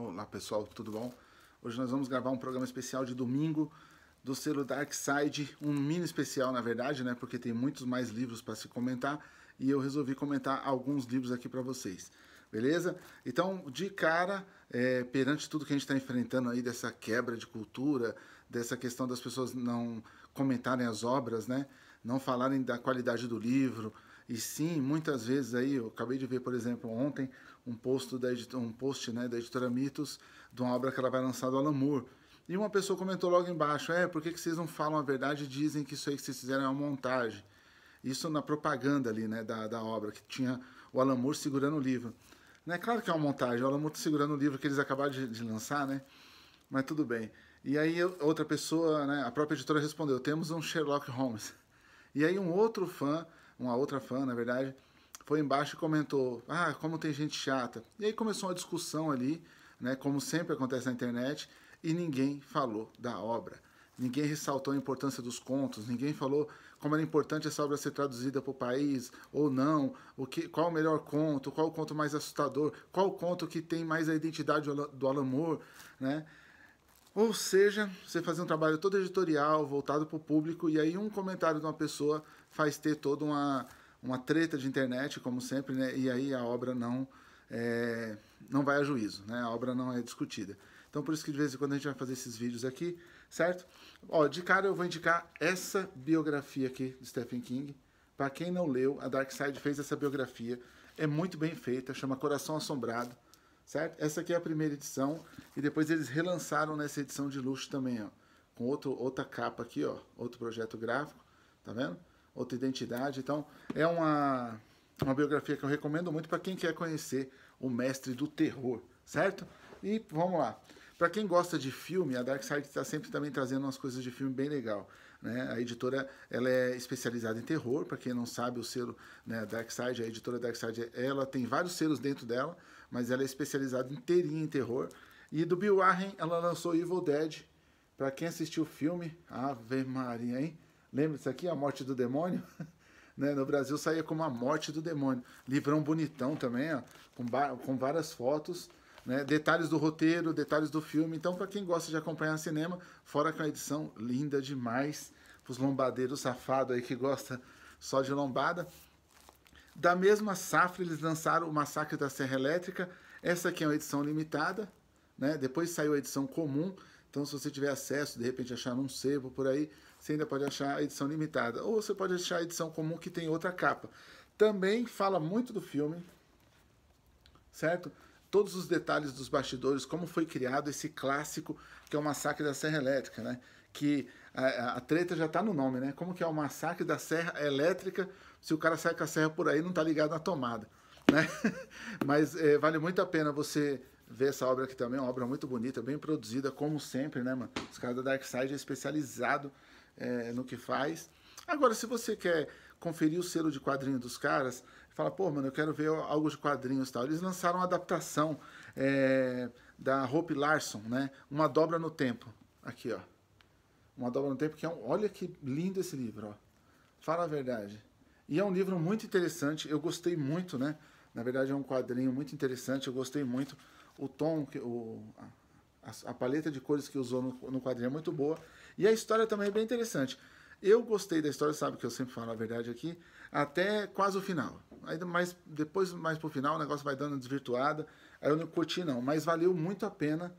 Olá pessoal, tudo bom? Hoje nós vamos gravar um programa especial de domingo do selo Dark Side, um mini especial na verdade, né? Porque tem muitos mais livros para se comentar e eu resolvi comentar alguns livros aqui para vocês. Beleza? Então, de cara, é, perante tudo que a gente está enfrentando aí dessa quebra de cultura, dessa questão das pessoas não comentarem as obras, né? Não falarem da qualidade do livro, e sim, muitas vezes aí, eu acabei de ver, por exemplo, ontem, um post da, um post, né, da editora Mitos, de uma obra que ela vai lançar do Alan Moore. E uma pessoa comentou logo embaixo, é, por que, que vocês não falam a verdade e dizem que isso aí que vocês fizeram é uma montagem? Isso na propaganda ali, né, da, da obra, que tinha o Alan Moore segurando o livro. Né, claro que é uma montagem, o Alan Moore tá segurando o livro que eles acabaram de, de lançar, né? Mas tudo bem. E aí outra pessoa, né, a própria editora respondeu, temos um Sherlock Holmes. E aí um outro fã uma outra fã, na verdade, foi embaixo e comentou: Ah, como tem gente chata. E aí começou uma discussão ali, né, como sempre acontece na internet, e ninguém falou da obra. Ninguém ressaltou a importância dos contos, ninguém falou como era importante essa obra ser traduzida para o país ou não, o que, qual o melhor conto, qual o conto mais assustador, qual o conto que tem mais a identidade do Alan Moore, né? Ou seja, você fazia um trabalho todo editorial, voltado para o público, e aí um comentário de uma pessoa faz ter toda uma, uma treta de internet, como sempre, né? e aí a obra não, é, não vai a juízo, né? a obra não é discutida. Então, por isso que de vez em quando a gente vai fazer esses vídeos aqui, certo? Ó, de cara eu vou indicar essa biografia aqui de Stephen King. Para quem não leu, a Dark Side fez essa biografia. É muito bem feita, chama Coração Assombrado, certo? Essa aqui é a primeira edição e depois eles relançaram nessa edição de luxo também, ó, com outro, outra capa aqui, ó, outro projeto gráfico, tá vendo? outra identidade. Então, é uma, uma biografia que eu recomendo muito para quem quer conhecer o mestre do terror, certo? E vamos lá. Para quem gosta de filme, a Dark Side está sempre também trazendo umas coisas de filme bem legal. Né? A editora ela é especializada em terror, para quem não sabe o selo né, Dark Side, a editora Dark Side, ela tem vários selos dentro dela, mas ela é especializada inteirinha em terror. E do Bill Warren, ela lançou Evil Dead. Para quem assistiu o filme, Ave Maria, hein? lembra disso aqui, a morte do demônio? né? No Brasil saía como a morte do demônio. Livrão bonitão também, ó, com, com várias fotos. Né? Detalhes do roteiro, detalhes do filme. Então, para quem gosta de acompanhar cinema, fora com a edição linda demais. Para os lombadeiros safados aí que gosta só de lombada. Da mesma safra, eles lançaram o Massacre da Serra Elétrica. Essa aqui é uma edição limitada, né? Depois saiu a edição comum. Então, se você tiver acesso, de repente achar um sebo por aí, você ainda pode achar a edição limitada. Ou você pode achar a edição comum que tem outra capa. Também fala muito do filme, certo? Todos os detalhes dos bastidores, como foi criado esse clássico que é o Massacre da Serra Elétrica, né? Que a, a treta já está no nome, né? Como que é o Massacre da Serra Elétrica se o cara sai com a serra por aí não está ligado na tomada, né? Mas é, vale muito a pena você ver essa obra aqui também, é uma obra muito bonita, bem produzida, como sempre, né, mano? Os caras da Dark Side é especializado é, no que faz. Agora, se você quer conferir o selo de quadrinho dos caras, fala, pô, mano, eu quero ver algo de quadrinhos e tal. Eles lançaram uma adaptação é, da Hope Larson, né? Uma dobra no tempo. Aqui, ó. Uma dobra no tempo que é um... Olha que lindo esse livro, ó. Fala a verdade. E é um livro muito interessante, eu gostei muito, né? Na verdade é um quadrinho muito interessante, eu gostei muito. O tom, o, a, a paleta de cores que usou no, no quadrinho é muito boa. E a história também é bem interessante. Eu gostei da história, sabe que eu sempre falo a verdade aqui, até quase o final. Aí mais, depois, mais pro final, o negócio vai dando desvirtuada. Aí eu não curti, não. Mas valeu muito a pena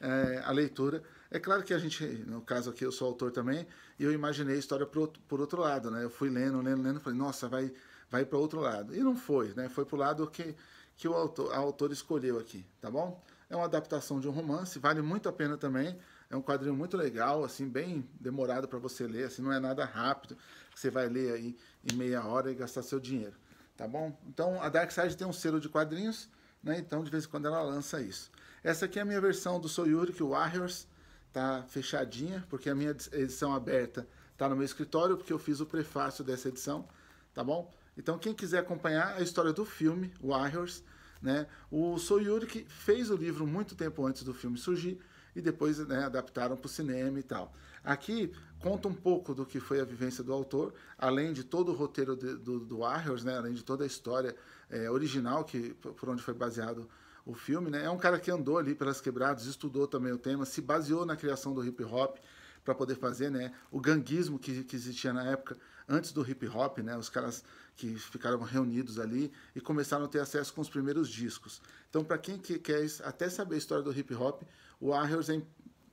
é, a leitura. É claro que a gente, no caso aqui, eu sou autor também, e eu imaginei a história por, por outro lado, né? Eu fui lendo, lendo, lendo, falei, nossa, vai, vai para outro lado. E não foi, né? Foi pro lado que, que o autor, a autor escolheu aqui, tá bom? É uma adaptação de um romance, vale muito a pena também. É um quadrinho muito legal, assim, bem demorado para você ler, assim, não é nada rápido. Você vai ler aí em meia hora e gastar seu dinheiro, tá bom? Então, a Dark Side tem um selo de quadrinhos, né? Então, de vez em quando ela lança isso. Essa aqui é a minha versão do Soyuric Warriors, tá fechadinha, porque a minha edição aberta tá no meu escritório, porque eu fiz o prefácio dessa edição, tá bom? Então, quem quiser acompanhar é a história do filme Warriors, né? O Soyuri que fez o livro muito tempo antes do filme surgir e depois né, adaptaram para o cinema e tal. Aqui conta um pouco do que foi a vivência do autor, além de todo o roteiro de, do, do Warriors, né, além de toda a história é, original que por onde foi baseado o filme. Né? É um cara que andou ali pelas quebradas, estudou também o tema, se baseou na criação do hip hop para poder fazer, né? O ganguismo que, que existia na época antes do hip hop, né? Os caras que ficaram reunidos ali e começaram a ter acesso com os primeiros discos. Então, para quem que quer até saber a história do hip hop, o Warriors é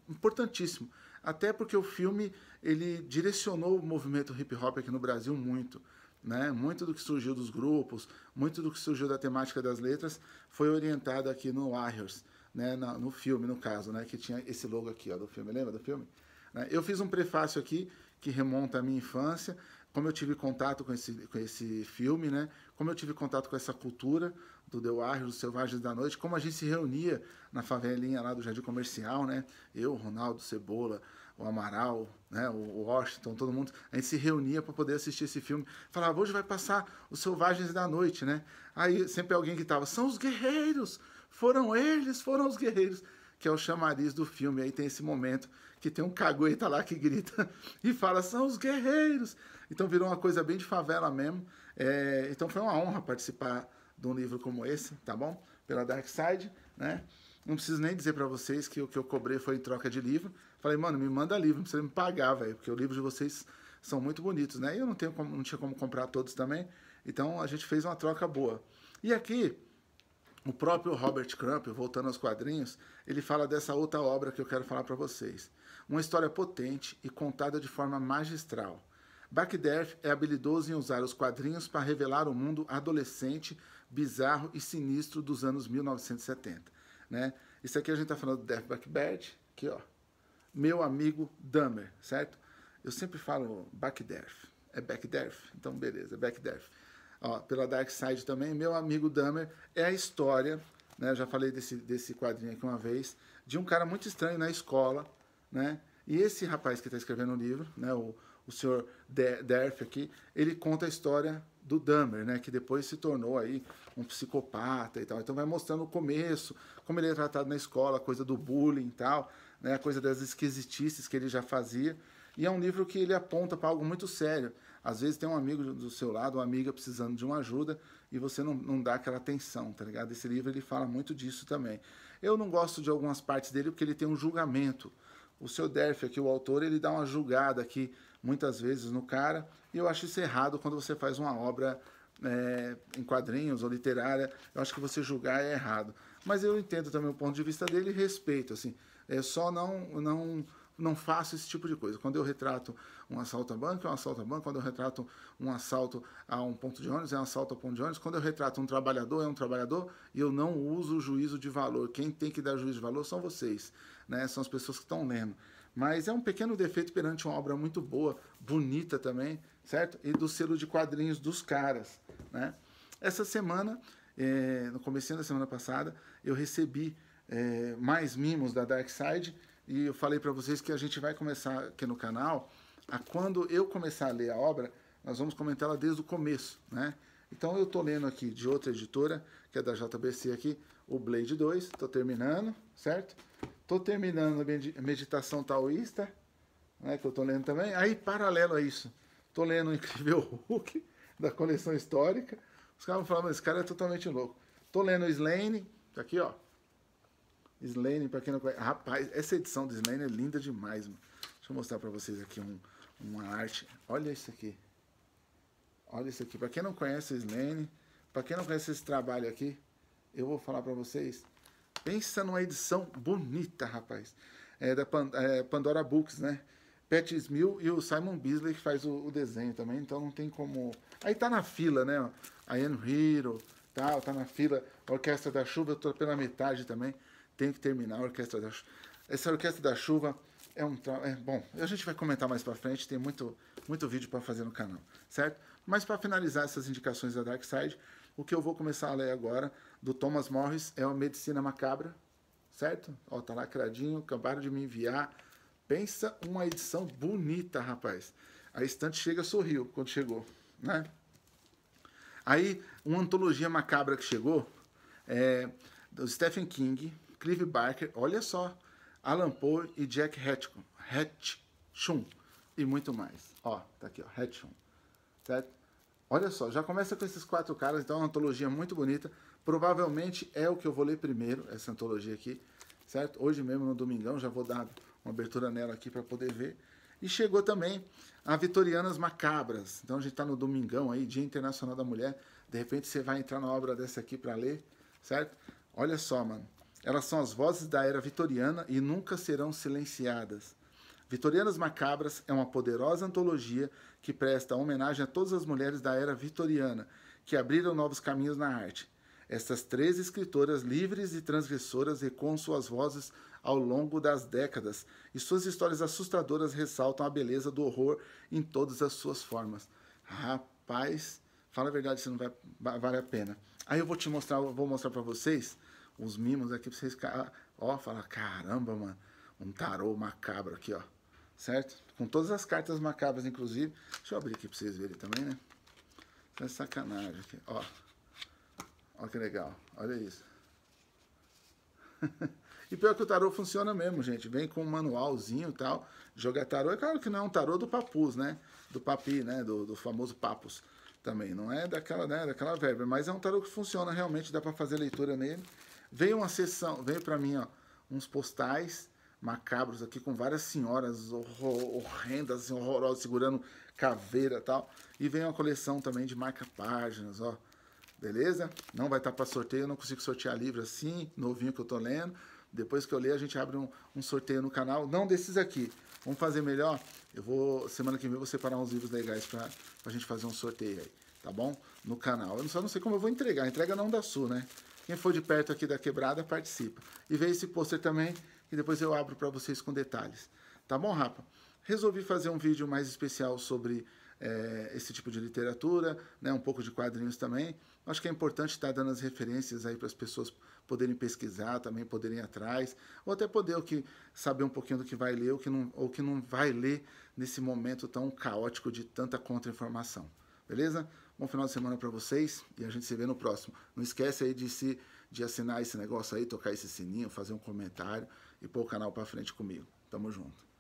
importantíssimo, até porque o filme ele direcionou o movimento hip hop aqui no Brasil muito. Né? Muito do que surgiu dos grupos, muito do que surgiu da temática das letras foi orientado aqui no Warriors, né? no, no filme, no caso, né? que tinha esse logo aqui ó, do filme. Lembra do filme? Né? Eu fiz um prefácio aqui que remonta à minha infância, como eu tive contato com esse, com esse filme, né? como eu tive contato com essa cultura do The Warrior, dos Selvagens da Noite, como a gente se reunia na favelinha lá do Jardim Comercial, né? eu, Ronaldo, Cebola, o Amaral, né? o Washington, todo mundo, a gente se reunia para poder assistir esse filme. Falava, hoje vai passar os Selvagens da Noite, né? Aí sempre alguém gritava, são os guerreiros, foram eles, foram os guerreiros, que é o chamariz do filme, aí tem esse momento que tem um cagueta lá que grita e fala, são os guerreiros. Então virou uma coisa bem de favela mesmo. É, então foi uma honra participar de um livro como esse, tá bom? Pela Dark Side, né? Não preciso nem dizer para vocês que o que eu cobrei foi em troca de livro. Falei, mano, me manda livro, não precisa me pagar, velho, porque o livro de vocês são muito bonitos, né? E eu não, tenho como, não tinha como comprar todos também, então a gente fez uma troca boa. E aqui, o próprio Robert Crump, voltando aos quadrinhos, ele fala dessa outra obra que eu quero falar para vocês. Uma história potente e contada de forma magistral. Backderf é habilidoso em usar os quadrinhos para revelar o mundo adolescente, bizarro e sinistro dos anos 1970. Né? Isso aqui a gente está falando do Death Backbird, aqui ó, meu amigo Dummer, certo? Eu sempre falo Backderf, é Backderf, então beleza, é ó, pela Dark Side também, meu amigo Dahmer, é a história, né, já falei desse, desse quadrinho aqui uma vez, de um cara muito estranho na escola, né, e esse rapaz que está escrevendo o livro, né, o, o senhor Derf aqui, ele conta a história do Dahmer, né, que depois se tornou aí um psicopata e tal. Então vai mostrando o começo, como ele é tratado na escola, a coisa do bullying e tal, né, a coisa das esquisitices que ele já fazia. E é um livro que ele aponta para algo muito sério. Às vezes tem um amigo do seu lado, uma amiga precisando de uma ajuda e você não, não dá aquela atenção, tá ligado? Esse livro ele fala muito disso também. Eu não gosto de algumas partes dele porque ele tem um julgamento. O seu Derf aqui, o autor, ele dá uma julgada aqui muitas vezes no cara e eu acho isso errado quando você faz uma obra é, em quadrinhos ou literária. Eu acho que você julgar é errado. Mas eu entendo também o ponto de vista dele e respeito, assim. É só não... não não faço esse tipo de coisa. Quando eu retrato um assalto a banco, é um assalto a banco. Quando eu retrato um assalto a um ponto de ônibus, é um assalto a ponto de ônibus. Quando eu retrato um trabalhador, é um trabalhador. E eu não uso o juízo de valor. Quem tem que dar juízo de valor são vocês, né? São as pessoas que estão lendo. Mas é um pequeno defeito perante uma obra muito boa, bonita também, certo? E do selo de quadrinhos dos caras, né? Essa semana, é, no começo da semana passada, eu recebi é, mais mimos da Dark Side e eu falei para vocês que a gente vai começar aqui no canal, a quando eu começar a ler a obra, nós vamos comentar ela desde o começo, né? Então eu estou lendo aqui de outra editora, que é da JBC aqui, o Blade 2, estou terminando, certo? Estou terminando a meditação taoísta, né, que eu estou lendo também. Aí, paralelo a isso, estou lendo o Incrível Hulk, da coleção histórica. Os caras vão falar, mas esse cara é totalmente louco. Estou lendo o Slane, tá aqui, ó. Slane, pra quem não conhece. Rapaz, essa edição do Slane é linda demais, mano. Deixa eu mostrar pra vocês aqui um, uma arte. Olha isso aqui. Olha isso aqui. Pra quem não conhece o Slane, pra quem não conhece esse trabalho aqui, eu vou falar pra vocês. Pensa numa edição bonita, rapaz. É da é Pandora Books, né? Pat Smil e o Simon Bisley que faz o, o, desenho também, então não tem como. Aí tá na fila, né? A Ian Hero, tal, tá na fila. Orquestra da Chuva, eu tô pela metade também. Tem que terminar a orquestra da Essa orquestra da chuva é um é, bom. A gente vai comentar mais para frente. Tem muito muito vídeo para fazer no canal, certo? Mas para finalizar essas indicações da Dark Side, o que eu vou começar a ler agora do Thomas Morris é a Medicina Macabra, certo? Ó, tá lacradinho, acabaram de me enviar. Pensa uma edição bonita, rapaz. A estante chega sorriu quando chegou, né? Aí, uma antologia macabra que chegou é do Stephen King, Clive Barker, olha só, Alan Poe e Jack Hatchum, Hatchum e muito mais. Ó, tá aqui, ó, Hatchum, certo? Olha só, já começa com esses quatro caras, então é uma antologia muito bonita. Provavelmente é o que eu vou ler primeiro, essa antologia aqui, certo? Hoje mesmo, no domingão, já vou dar uma abertura nela aqui para poder ver. E chegou também a Vitorianas Macabras. Então a gente está no domingão aí, Dia Internacional da Mulher. De repente você vai entrar na obra dessa aqui para ler, certo? Olha só, mano. Elas são as vozes da era vitoriana e nunca serão silenciadas. Vitorianas Macabras é uma poderosa antologia que presta homenagem a todas as mulheres da era vitoriana que abriram novos caminhos na arte. Estas três escritoras livres e transgressoras recuam suas vozes ao longo das décadas e suas histórias assustadoras ressaltam a beleza do horror em todas as suas formas. Rapaz, fala a verdade, isso não vai a pena. Aí eu vou te mostrar, vou mostrar para vocês os mimos aqui pra vocês, ó, falar, caramba, mano, um tarô macabro aqui, ó. Certo? Com todas as cartas macabras, inclusive. Deixa eu abrir aqui pra vocês verem também, né? Isso é sacanagem aqui, ó. Olha que legal, olha isso. e pior que o tarô funciona mesmo, gente. Vem com um manualzinho e tal. Jogar tarô, é claro que não é um tarô do papus, né? Do papi, né? Do, do famoso papus também. Não é daquela, né? daquela verba, mas é um tarô que funciona realmente, dá para fazer leitura nele. Veio uma sessão, veio para mim ó, uns postais macabros aqui com várias senhoras horror, horrendas, assim, horrorosas, segurando caveira e tal. E veio uma coleção também de marca-páginas, ó. Beleza? Não vai estar tá para sorteio, eu não consigo sortear livro assim, novinho que eu tô lendo. Depois que eu ler, a gente abre um, um sorteio no canal. Não desses aqui. Vamos fazer melhor? Eu vou, semana que vem, vou separar uns livros legais pra, pra gente fazer um sorteio aí, tá bom? No canal. Eu só não sei como eu vou entregar. entrega não é da Sul, né? Quem for de perto aqui da quebrada, participa. E vê esse pôster também, que depois eu abro para vocês com detalhes. Tá bom, Rapa? Resolvi fazer um vídeo mais especial sobre é, esse tipo de literatura, né, um pouco de quadrinhos também. Acho que é importante estar tá dando as referências aí para as pessoas poderem pesquisar, também poderem ir atrás, ou até poder que, saber um pouquinho do que vai ler ou que não, ou que não vai ler nesse momento tão caótico de tanta contra-informação. Beleza? Bom final de semana para vocês e a gente se vê no próximo. Não esquece aí de se de assinar esse negócio aí, tocar esse sininho, fazer um comentário e pôr o canal para frente comigo. Tamo junto.